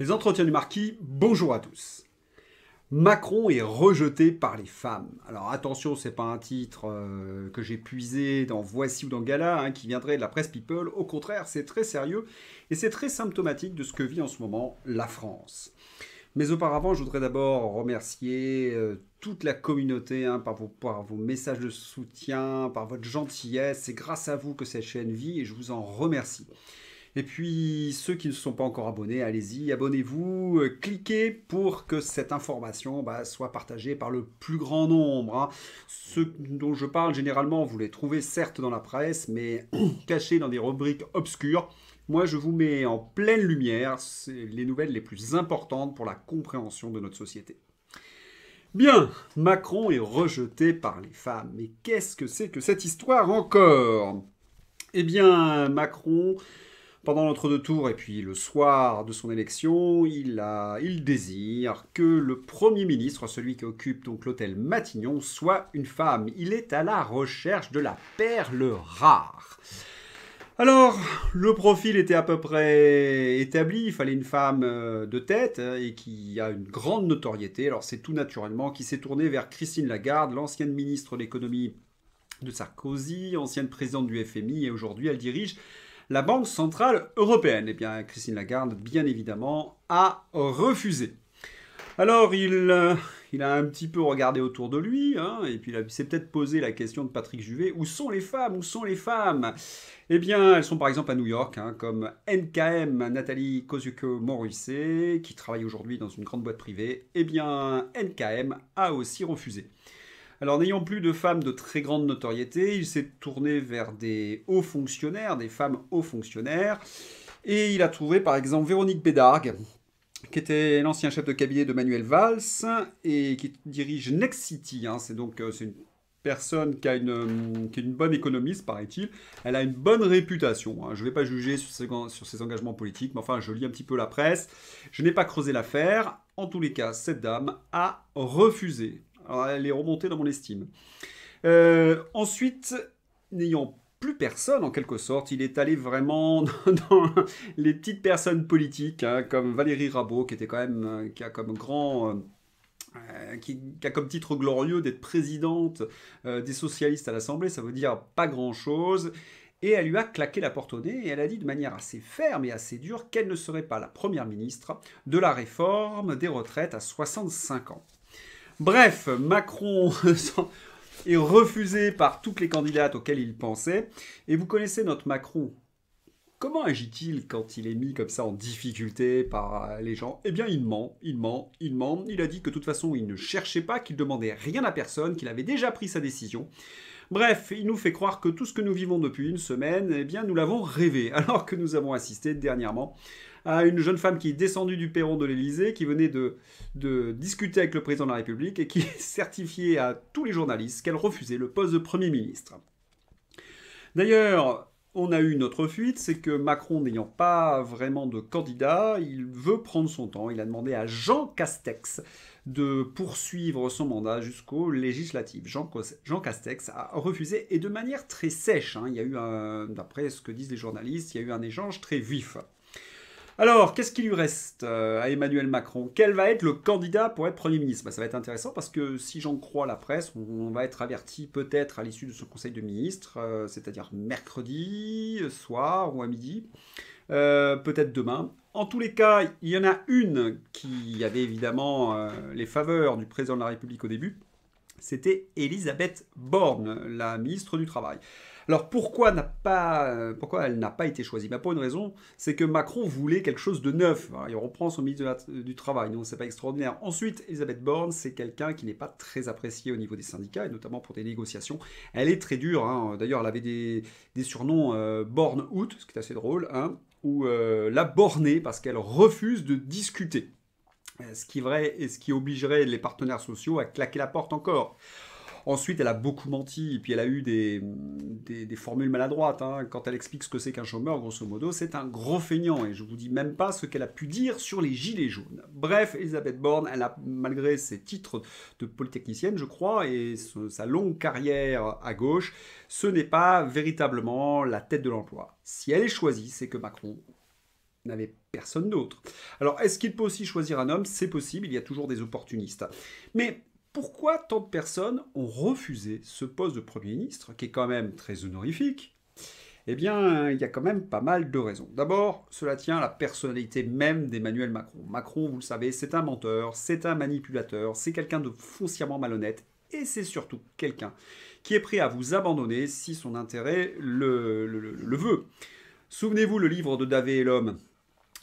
Les entretiens du marquis, bonjour à tous. Macron est rejeté par les femmes. Alors attention, c'est pas un titre euh, que j'ai puisé dans Voici ou dans Gala, hein, qui viendrait de la presse People. Au contraire, c'est très sérieux et c'est très symptomatique de ce que vit en ce moment la France. Mais auparavant, je voudrais d'abord remercier euh, toute la communauté hein, par vos messages de soutien, par votre gentillesse. C'est grâce à vous que cette chaîne vit et je vous en remercie. Et puis ceux qui ne sont pas encore abonnés, allez-y, abonnez-vous, euh, cliquez pour que cette information bah, soit partagée par le plus grand nombre. Hein. Ce Ceux dont je parle généralement, vous les trouvez certes dans la presse, mais cachés dans des rubriques obscures. Moi, je vous mets en pleine lumière les nouvelles les plus importantes pour la compréhension de notre société. Bien, Macron est rejeté par les femmes. Mais qu'est-ce que c'est que cette histoire encore Eh bien, Macron pendant l'entre-deux tours et puis le soir de son élection, il, a, il désire que le Premier ministre, celui qui occupe donc l'hôtel Matignon, soit une femme. Il est à la recherche de la perle rare. Alors, le profil était à peu près établi, il fallait une femme euh, de tête euh, et qui a une grande notoriété. Alors c'est tout naturellement qui s'est tourné vers Christine Lagarde, l'ancienne ministre de l'économie de Sarkozy, ancienne présidente du FMI et aujourd'hui elle dirige la Banque Centrale Européenne. Eh bien, Christine Lagarde, bien évidemment, a refusé. Alors, il, euh, il a un petit peu regardé autour de lui, hein, et puis il s'est peut-être posé la question de Patrick Juvet, où sont les femmes Où sont les femmes Eh bien, elles sont par exemple à New York, hein, comme NKM, Nathalie Kozuke-Morisset, qui travaille aujourd'hui dans une grande boîte privée. Eh bien, NKM a aussi refusé. Alors n'ayant plus de femmes de très grande notoriété, il s'est tourné vers des hauts fonctionnaires, des femmes hauts fonctionnaires, et il a trouvé par exemple Véronique Bédargue, qui était l'ancien chef de cabinet de Manuel Valls et qui dirige Next City. Hein. C'est donc euh, c'est une personne qui, a une, est une bonne économiste, paraît-il. Elle a une bonne réputation. Hein. Je ne vais pas juger sur sur ses, engagements politiques, mais enfin, je lis un petit peu la presse. Je n'ai pas creusé l'affaire. En tous les cas, cette dame a refusé elle est remontée dans mon estime. Euh, ensuite, n'ayant plus personne en quelque sorte, il est allé vraiment dans, les petites personnes politiques, hein, comme Valérie Rabault, qui était a comme titre glorieux d'être présidente euh, des socialistes à l'Assemblée, ça veut dire pas grand-chose. Et elle lui a claqué la porte au nez et elle a dit de manière assez ferme et assez dure qu'elle ne serait pas la première ministre de la réforme des retraites à 65 ans. Bref, Macron est refusé par toutes les candidates auxquelles il pensait. Et vous connaissez notre Macron. Comment agit-il quand il est mis comme ça en difficulté par les gens Eh bien, il ment, il ment, il ment. Il a dit que de toute façon, il ne cherchait pas, qu'il demandait rien à personne, qu'il avait déjà pris sa décision. Bref, il nous fait croire que tout ce que nous vivons depuis une semaine, eh bien, nous l'avons rêvé, alors que nous avons assisté dernièrement à une jeune femme qui est descendue du perron de l'Elysée, qui venait de, discuter avec le président de la République et qui certifiait à tous les journalistes qu'elle refusait le poste de Premier ministre. D'ailleurs, on a eu notre autre fuite, c'est que Macron n'ayant pas vraiment de candidat, il veut prendre son temps. Il a demandé à Jean Castex de poursuivre son mandat jusqu'aux législatives. Jean, Castex a refusé et de manière très sèche. Hein. Il y a eu, d'après ce que disent les journalistes, il y a eu un échange très vif. Alors, qu'est-ce qui lui reste euh, à Emmanuel Macron Quel va être le candidat pour être Premier ministre bah, Ça va être intéressant parce que si j'en crois la presse, on va être averti peut-être à l'issue de ce Conseil de ministres, euh, c'est-à-dire mercredi soir ou à midi, euh, peut-être demain. En tous les cas, il y en a une qui avait évidemment les faveurs du président de la République au début, c'était Elisabeth Borne, la ministre du Travail. Alors pourquoi, n'a pas, euh, elle n'a pas été choisie bah Pour une raison, c'est que Macron voulait quelque chose de neuf. Hein, il reprend son ministre du Travail, donc c'est pas extraordinaire. Ensuite, Elisabeth Borne, c'est quelqu'un qui n'est pas très apprécié au niveau des syndicats, et notamment pour des négociations. Elle est très dure, hein. d'ailleurs elle avait des, surnoms euh, Borne-out, ce qui est assez drôle, hein, ou euh, la bornée, parce qu'elle refuse de discuter ce qui vrai et ce qui obligerait les partenaires sociaux à claquer la porte encore. Ensuite, elle a beaucoup menti, et puis elle a eu des, des, formules maladroites. Hein. Quand elle explique ce que c'est qu'un chômeur, grosso modo, c'est un gros feignant, et je vous dis même pas ce qu'elle a pu dire sur les gilets jaunes. Bref, Elisabeth Borne, elle a, malgré ses titres de polytechnicienne, je crois, et sa longue carrière à gauche, ce n'est pas véritablement la tête de l'emploi. Si elle est choisie, c'est que Macron n'avait personne d'autre. Alors, est-ce qu'il peut aussi choisir un homme C'est possible, il y a toujours des opportunistes. Mais pourquoi tant de personnes ont refusé ce poste de Premier ministre, qui est quand même très honorifique Eh bien, il y a quand même pas mal de raisons. D'abord, cela tient à la personnalité même d'Emmanuel Macron. Macron, vous le savez, c'est un menteur, c'est un manipulateur, c'est quelqu'un de foncièrement malhonnête, et c'est surtout quelqu'un qui est prêt à vous abandonner si son intérêt le, veut. Souvenez-vous le livre de Davé et l'homme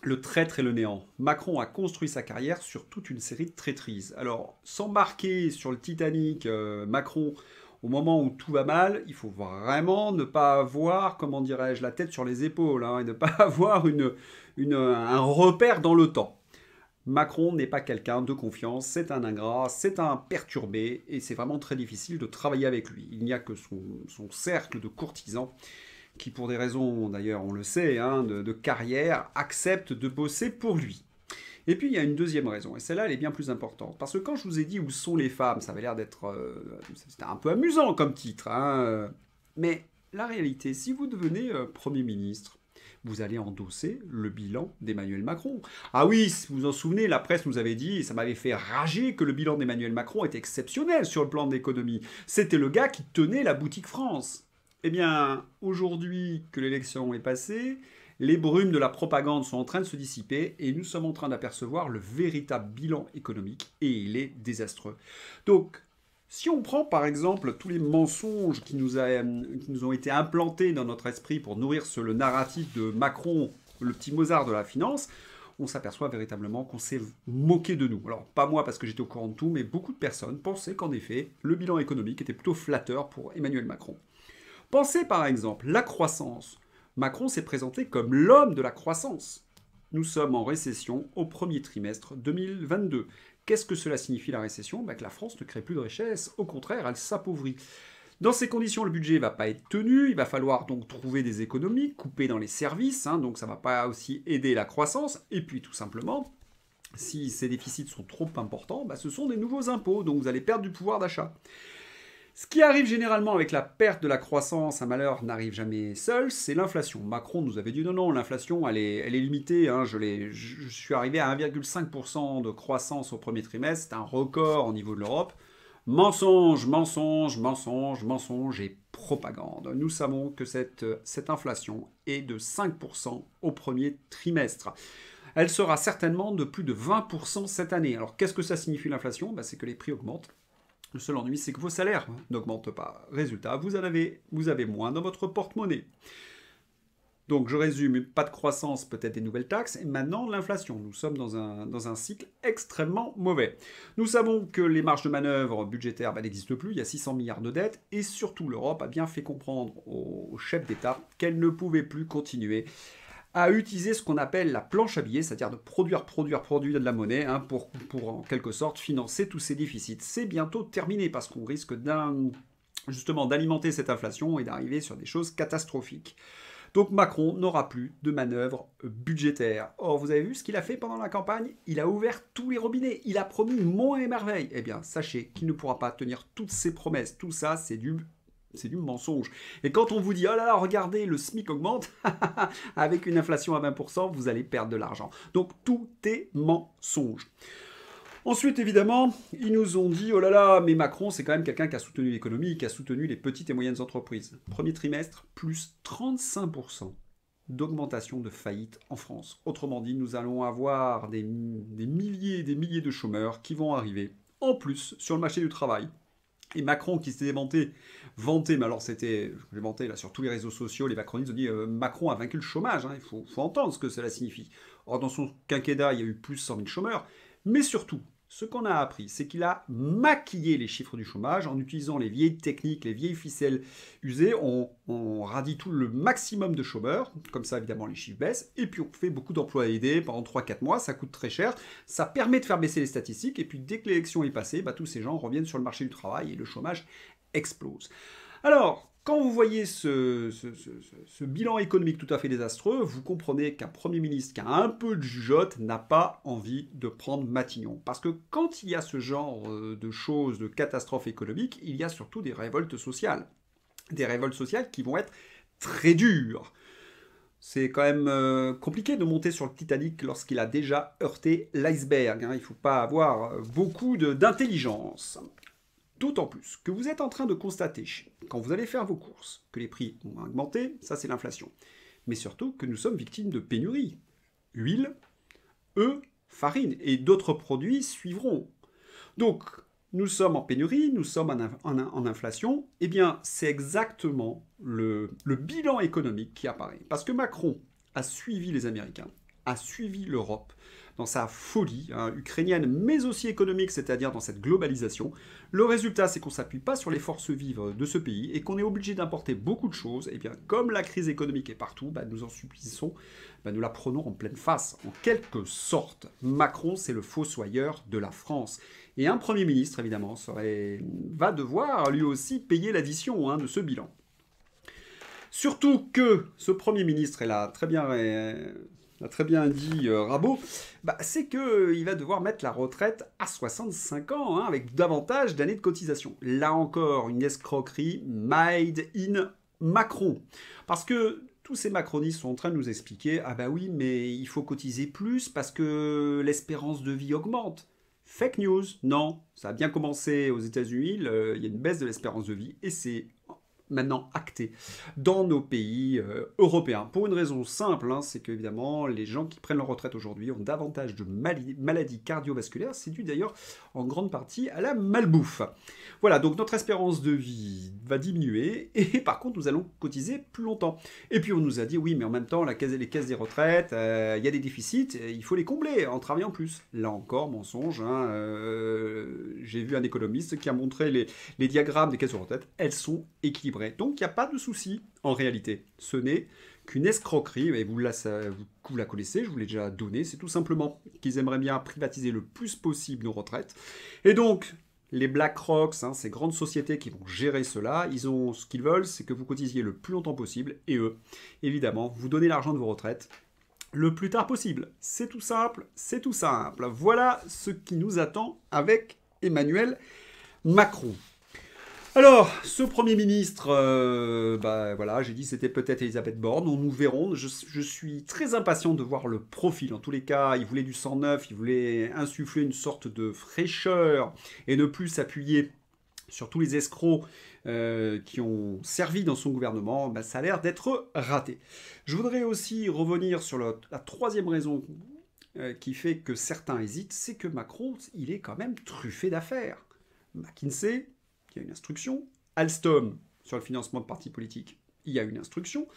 le traître et le néant. Macron a construit sa carrière sur toute une série de traîtrises. Alors, s'embarquer sur le Titanic, euh, Macron, au moment où tout va mal, il faut vraiment ne pas avoir, comment dirais-je, la tête sur les épaules, hein, et ne pas avoir un repère dans le temps. Macron n'est pas quelqu'un de confiance, c'est un ingrat, c'est un perturbé, et c'est vraiment très difficile de travailler avec lui. Il n'y a que son, son cercle de courtisans qui pour des raisons d'ailleurs on le sait, hein, de, carrière, accepte de bosser pour lui. Et puis il y a une deuxième raison, et celle-là elle est bien plus importante, parce que quand je vous ai dit où sont les femmes, ça avait l'air d'être... Euh, c'était un peu amusant comme titre, hein, euh. mais la réalité, si vous devenez euh, Premier ministre, vous allez endosser le bilan d'Emmanuel Macron. Ah oui, si vous vous en souvenez, la presse nous avait dit, ça m'avait fait rager, que le bilan d'Emmanuel Macron était exceptionnel sur le plan de l'économie. C'était le gars qui tenait la boutique France. Eh bien, aujourd'hui que l'élection est passée, les brumes de la propagande sont en train de se dissiper et nous sommes en train d'apercevoir le véritable bilan économique et il est désastreux. Donc, si on prend par exemple tous les mensonges qui nous, euh, qui nous ont été implantés dans notre esprit pour nourrir le narratif de Macron, le petit Mozart de la finance, on s'aperçoit véritablement qu'on s'est moqué de nous. Alors, pas moi parce que j'étais au courant de tout, mais beaucoup de personnes pensaient qu'en effet, le bilan économique était plutôt flatteur pour Emmanuel Macron. Pensez par exemple la croissance. Macron s'est présenté comme l'homme de la croissance. Nous sommes en récession au premier trimestre 2022. Qu'est-ce que cela signifie la récession bah, Que la France ne crée plus de richesse, au contraire, elle s'appauvrit. Dans ces conditions, le budget ne va pas être tenu, il va falloir donc trouver des économies, couper dans les services, hein, donc ça ne va pas aussi aider la croissance, et puis tout simplement, si ces déficits sont trop importants, bah, ce sont des nouveaux impôts, donc vous allez perdre du pouvoir d'achat. Ce qui arrive généralement avec la perte de la croissance, un malheur n'arrive jamais seul, c'est l'inflation. Macron nous avait dit non, non, l'inflation, elle est, limitée. Hein, je, je, suis arrivé à 1,5% de croissance au premier trimestre, c'est un record au niveau de l'Europe. Mensonge, mensonge, mensonge, mensonge et propagande. Nous savons que cette, inflation est de 5% au premier trimestre elle sera certainement de plus de 20% cette année. Alors qu'est-ce que ça signifie l'inflation ben, C'est que les prix augmentent le seul ennui, c'est que vos salaires n'augmentent pas. Résultat, vous, en avez, vous avez moins dans votre porte-monnaie. Donc je résume, pas de croissance, peut-être des nouvelles taxes, et maintenant l'inflation. Nous sommes dans un, dans un, cycle extrêmement mauvais. Nous savons que les marges de manœuvre budgétaires bah, n'existent plus, il y a 600 milliards de dettes, et surtout l'Europe a bien fait comprendre aux chefs d'État qu'elle ne pouvait plus continuer à utiliser ce qu'on appelle la planche à billets, c'est-à-dire de produire, produire, produire de la monnaie hein, pour, en quelque sorte financer tous ces déficits. C'est bientôt terminé parce qu'on risque justement d'alimenter cette inflation et d'arriver sur des choses catastrophiques. Donc Macron n'aura plus de manœuvre budgétaire. Or, vous avez vu ce qu'il a fait pendant la campagne Il a ouvert tous les robinets, il a promis moins et merveille. Eh bien, sachez qu'il ne pourra pas tenir toutes ses promesses. Tout ça, c'est du c'est du mensonge. Et quand on vous dit, oh là là, regardez, le SMIC augmente, avec une inflation à 20%, vous allez perdre de l'argent. Donc tout est mensonge. Ensuite, évidemment, ils nous ont dit, oh là là, mais Macron, c'est quand même quelqu'un qui a soutenu l'économie, qui a soutenu les petites et moyennes entreprises. Premier trimestre, plus 35% d'augmentation de faillites en France. Autrement dit, nous allons avoir des, des milliers et des milliers de chômeurs qui vont arriver, en plus, sur le marché du travail, et Macron qui s'était vanté, vanté, mais alors c'était, je vanté là sur tous les réseaux sociaux, les macronistes ont dit euh, Macron a vaincu le chômage, hein, il faut, entendre ce que cela signifie. Or dans son quinquennat, il y a eu plus de 100 000 chômeurs, mais surtout, ce qu'on a appris, c'est qu'il a maquillé les chiffres du chômage en utilisant les vieilles techniques, les vieilles ficelles usées. On, on radie tout le maximum de chômeurs, comme ça évidemment les chiffres baissent, et puis on fait beaucoup d'emplois aidés pendant 3-4 mois, ça coûte très cher, ça permet de faire baisser les statistiques, et puis dès que l'élection est passée, bah, tous ces gens reviennent sur le marché du travail et le chômage explose. Alors, quand vous voyez ce, bilan économique tout à fait désastreux, vous comprenez qu'un Premier ministre qui a un peu de jugeote n'a pas envie de prendre Matignon. Parce que quand il y a ce genre euh, de choses, de catastrophes économiques, il y a surtout des révoltes sociales. Des révoltes sociales qui vont être très dures. C'est quand même euh, compliqué de monter sur le Titanic lorsqu'il a déjà heurté l'iceberg. Hein. Il ne faut pas avoir beaucoup d'intelligence. D'autant plus que vous êtes en train de constater, quand vous allez faire vos courses, que les prix ont augmenté, ça c'est l'inflation. Mais surtout que nous sommes victimes de pénuries. Huile, œufs, e, farine et d'autres produits suivront. Donc, nous sommes en pénurie, nous sommes en, inflation. Eh bien, c'est exactement le bilan économique qui apparaît. Parce que Macron a suivi les Américains a suivi l'Europe dans sa folie hein, ukrainienne, mais aussi économique, c'est-à-dire dans cette globalisation. Le résultat, c'est qu'on ne s'appuie pas sur les forces vives de ce pays et qu'on est obligé d'importer beaucoup de choses. Et eh bien, comme la crise économique est partout, bah, nous en supplissons, bah, nous la prenons en pleine face, en quelque sorte. Macron, c'est le fossoyeur de la France. Et un Premier ministre, évidemment, serait... va devoir lui aussi payer l'addition hein, de ce bilan. Surtout que ce Premier ministre, est là, très bien euh, très bien dit euh, Rabot, bah, c'est qu'il euh, va devoir mettre la retraite à 65 ans, hein, avec davantage d'années de cotisation. Là encore, une escroquerie made in Macron. Parce que tous ces macronistes sont en train de nous expliquer Ah bah oui, mais il faut cotiser plus parce que l'espérance de vie augmente. Fake news, non, ça a bien commencé aux États-Unis, il y a une baisse de l'espérance de vie et c'est maintenant acté dans nos pays euh, européens. Pour une raison simple, hein, c'est qu'évidemment, les gens qui prennent leur retraite aujourd'hui ont davantage de maladies cardiovasculaires. C'est dû d'ailleurs en grande partie à la malbouffe. Voilà, donc notre espérance de vie va diminuer et par contre, nous allons cotiser plus longtemps. Et puis, on nous a dit, oui, mais en même temps, la caisse, les caisses des retraites, euh, il y a des déficits, euh, il faut les combler en travaillant plus. Là encore, mensonge. Hein, j'ai vu un économiste qui a montré les, les diagrammes des caisses de retraite. Elles sont équilibrées donc il n'y a pas de souci en réalité. Ce n'est qu'une escroquerie, et vous la, vous la connaissez, je vous l'ai déjà donné, c'est tout simplement qu'ils aimeraient bien privatiser le plus possible nos retraites. Et donc, les Black hein, ces grandes sociétés qui vont gérer cela, ils ont ce qu'ils veulent, c'est que vous cotisiez le plus longtemps possible, et eux, évidemment, vous donnez l'argent de vos retraites le plus tard possible. C'est tout simple, c'est tout simple. Voilà ce qui nous attend avec Emmanuel Macron. Alors, ce Premier ministre, euh, bah, voilà, j'ai dit c'était peut-être Elisabeth Borne, nous, nous verrons. Je, suis très impatient de voir le profil. En tous les cas, il voulait du sang neuf, il voulait insuffler une sorte de fraîcheur et ne plus s'appuyer sur tous les escrocs euh, qui ont servi dans son gouvernement, bah, ça a l'air d'être raté. Je voudrais aussi revenir sur la troisième raison euh, qui fait que certains hésitent, c'est que Macron, il est quand même truffé d'affaires. McKinsey, il y a une instruction. Alstom, sur le financement de partis politiques, il y a une instruction.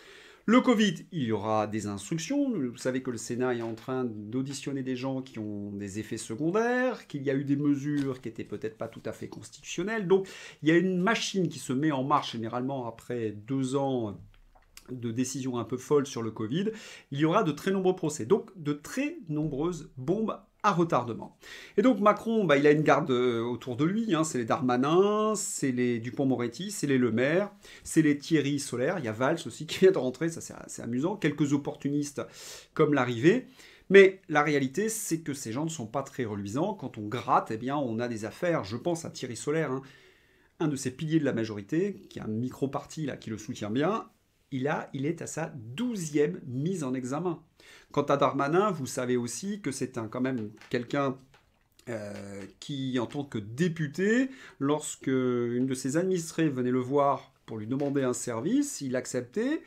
Le Covid, il y aura des instructions. Vous savez que le Sénat est en train d'auditionner des gens qui ont des effets secondaires, qu'il y a eu des mesures qui étaient peut-être pas tout à fait constitutionnelles. Donc il y a une machine qui se met en marche généralement après deux ans de décisions un peu folles sur le Covid, il y aura de très nombreux procès, donc de très nombreuses bombes à retardement. Et donc Macron, bah, il a une garde euh, autour de lui, hein. c'est les Darmanin, c'est les Dupont-Moretti, c'est les Le Maire, c'est les Thierry Solaire, il y a Valls aussi qui vient de rentrer, ça c'est amusant, quelques opportunistes comme l'arrivée. Mais la réalité, c'est que ces gens ne sont pas très reluisants. Quand on gratte, eh bien, on a des affaires. Je pense à Thierry Solaire, hein, un de ses piliers de la majorité, qui a un micro-parti là, qui le soutient bien, il, a, il est à sa douzième mise en examen. Quant à Darmanin, vous savez aussi que c'est quand même quelqu'un euh, qui, en tant que député, lorsque une de ses administrées venait le voir pour lui demander un service, il acceptait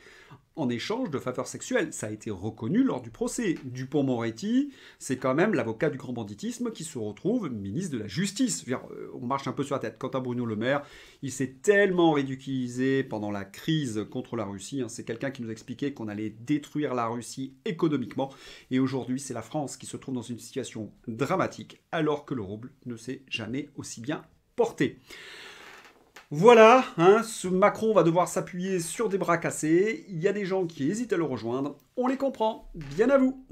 en échange de faveurs sexuelles. Ça a été reconnu lors du procès. Dupont-Moretti, c'est quand même l'avocat du grand banditisme qui se retrouve ministre de la Justice. Euh, on marche un peu sur la tête. Quant à Bruno Le Maire, il s'est tellement ridiculisé pendant la crise contre la Russie. Hein. C'est quelqu'un qui nous expliquait qu'on allait détruire la Russie économiquement. Et aujourd'hui, c'est la France qui se trouve dans une situation dramatique alors que le rouble ne s'est jamais aussi bien porté. Voilà, hein, ce Macron va devoir s'appuyer sur des bras cassés, il y a des gens qui hésitent à le rejoindre, on les comprend, bien à vous